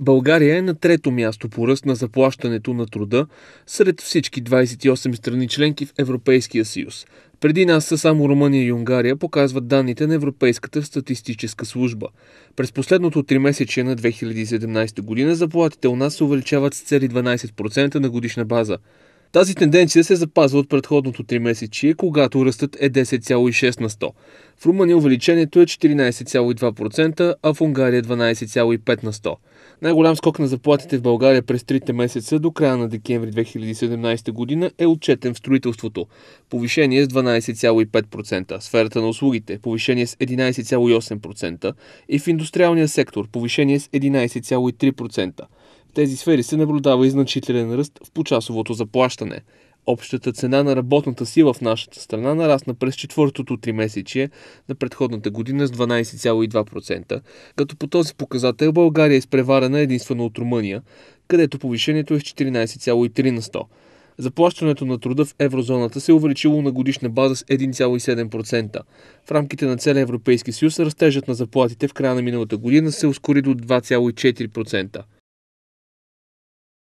България е на трето място по ръст на заплащането на труда сред всички 28 страни членки в Европейския съюз. Преди нас са само Румъния и Унгария, показват данните на Европейската статистическа служба. През последното месече на 2017 година заплатите у нас се увеличават с цели 12% на годишна база. Тази тенденция се запазва от предходното 3 месечие, когато ръстът е 10,6 на 100. В Румъния увеличението е 14,2%, а в Унгария 12,5 на 100. Най-голям скок на заплатите в България през 3 месеца до края на декември 2017 година е отчетен в строителството. Повишение с 12,5%, сферата на услугите повишение с 11,8% и в индустриалния сектор повишение с 11,3% тези сфери се наблюдава и значителен ръст в почасовото заплащане. Общата цена на работната сила в нашата страна нарасна през четвъртото три месечие на предходната година с 12,2%, като по този показател България е изпреварена единствено от Румъния, където повишението е с 14,3 на 100. Заплащането на труда в еврозоната се е увеличило на годишна база с 1,7%. В рамките на целия Европейски съюз растежът на заплатите в края на миналата година се ускори до 2,4%.